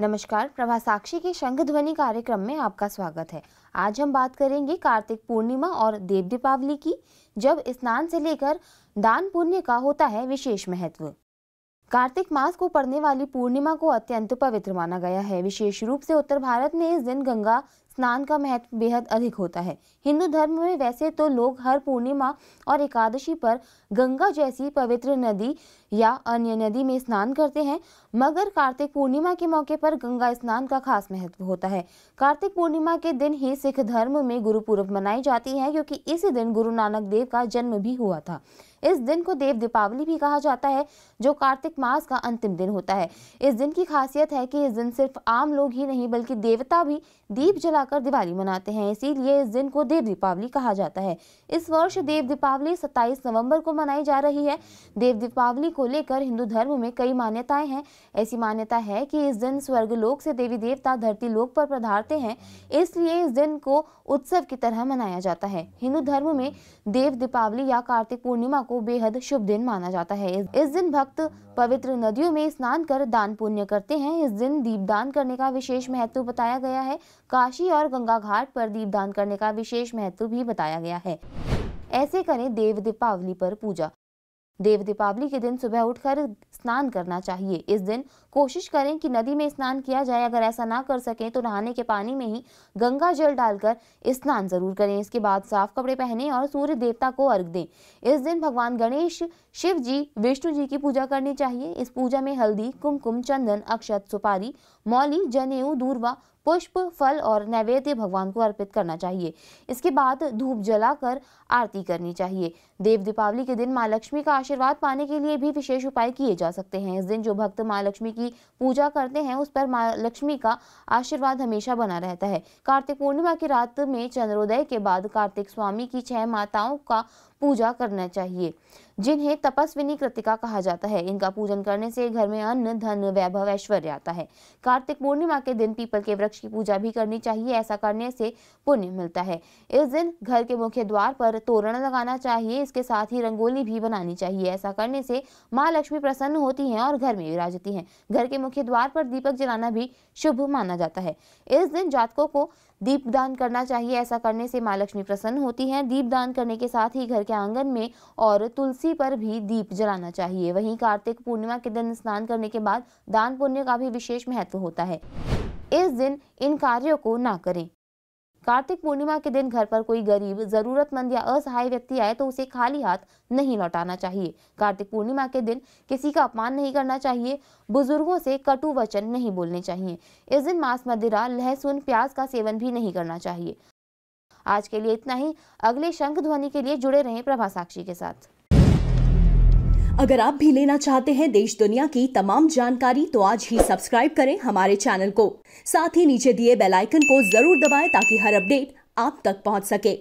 नमस्कार प्रभा साक्षी के शंख ध्वनि कार्यक्रम में आपका स्वागत है आज हम बात करेंगे कार्तिक पूर्णिमा और देव दीपावली की जब स्नान से लेकर दान पुण्य का होता है विशेष महत्व कार्तिक मास को पड़ने वाली पूर्णिमा को अत्यंत पवित्र माना गया है विशेष रूप से उत्तर भारत में इस दिन गंगा स्नान का महत्व बेहद अधिक होता है हिंदू धर्म में वैसे तो लोग हर पूर्णिमा और एकादशी पर गंगा जैसी पवित्र नदी या अन्य नदी में स्नान करते हैं मगर कार्तिक पूर्णिमा के मौके पर गंगा स्नान का खास महत्व होता है कार्तिक पूर्णिमा के दिन ही सिख धर्म में गुरु पूर्व मनाई जाती है क्योंकि इसी दिन गुरु नानक देव का जन्म भी हुआ था इस दिन को देव दीपावली भी कहा जाता है जो कार्तिक मास का अंतिम दिन होता है इस दिन की खासियत है कि इस दिन सिर्फ आम लोग ही नहीं बल्कि देवता भी दीप जलाकर दिवाली मनाते हैं इसीलिए इस दिन को देव दीपावली कहा जाता है इस वर्ष देव दीपावली सत्ताईस नवम्बर को मनाई जा रही है देव दीपावली को लेकर हिंदू धर्म में कई मान्यताएं हैं ऐसी मान्यता है कि इस दिन स्वर्ग लोक से देवी देवता धरती लोक पर पधारते हैं इसलिए इस दिन को उत्सव की तरह मनाया जाता है हिंदू धर्म में देव दीपावली या कार्तिक पूर्णिमा को बेहद शुभ दिन माना जाता है इस दिन भक्त पवित्र नदियों में स्नान कर दान पुण्य करते हैं इस दिन दीपदान करने का विशेष महत्व बताया गया है काशी और गंगा घाट पर दीपदान करने का विशेष महत्व भी बताया गया है ऐसे करें देव दीपावली पर पूजा देव दीपावली के दिन सुबह उठकर स्नान करना चाहिए इस दिन कोशिश करें कि नदी में स्नान किया जाए अगर ऐसा ना कर सकें तो नहाने के पानी में ही गंगा जल डालकर स्नान जरूर करें इसके बाद साफ कपड़े पहने और सूर्य देवता को अर्घ दें इस दिन भगवान गणेश शिव जी विष्णु जी की पूजा करनी चाहिए इस पूजा में हल्दी कुमकुम चंदन अक्षत सुपारी मौली जनेऊ दूरवा पुष्प फल और नैवेद्य भगवान को अर्पित करना चाहिए इसके बाद धूप जलाकर आरती करनी चाहिए देव दीपावली के दिन माँ लक्ष्मी का आशीर्वाद पाने के लिए भी विशेष उपाय किए जा सकते हैं इस दिन जो भक्त माँ लक्ष्मी की पूजा करते हैं उस पर माँ लक्ष्मी का आशीर्वाद हमेशा बना रहता है कार्तिक पूर्णिमा की रात में चंद्रोदय के बाद कार्तिक स्वामी की छह माताओं का पूजा करना चाहिए जिन्हें तपस्विनी कृतिका कहा जाता है इनका पूजन करने से घर में अन्न धन वैभव ऐश्वर्य आता है कार्तिक पूर्णिमा के दिन पीपल के वृक्ष की पूजा भी करनी चाहिए ऐसा करने से पुण्य मिलता है इस दिन घर के मुख्य द्वार पर तोरण लगाना चाहिए इसके साथ ही रंगोली भी बनानी चाहिए ऐसा करने से माँ लक्ष्मी प्रसन्न होती है और घर में विराजती है घर के मुख्य द्वार पर दीपक जलाना भी शुभ माना जाता है इस दिन जातकों को दीपदान करना चाहिए ऐसा करने से माँ लक्ष्मी प्रसन्न होती है दीपदान करने के साथ ही घर के आंगन में और तुलसी पर भी दीप जलाना चाहिए वहीं कार्तिक पूर्णिमा के दिन स्नान करने के बाद दान पुण्य का भी विशेष महत्व होता है इस दिन इन कार्यों को ना करें कार्तिक पूर्णिमा के दिन घर पर कोई गरीब जरूरतमंद या असहाय व्यक्ति आए तो उसे खाली हाथ नहीं लौटाना चाहिए कार्तिक पूर्णिमा के दिन किसी का अपमान नहीं करना चाहिए बुजुर्गों से कटु वचन नहीं बोलने चाहिए इस दिन मांस मदिरा लहसुन प्याज का सेवन भी नहीं करना चाहिए आज के लिए इतना ही अगले शंख ध्वनि के लिए जुड़े रहे प्रभा साक्षी के साथ अगर आप भी लेना चाहते हैं देश दुनिया की तमाम जानकारी तो आज ही सब्सक्राइब करें हमारे चैनल को साथ ही नीचे दिए बेल आइकन को जरूर दबाएं ताकि हर अपडेट आप तक पहुंच सके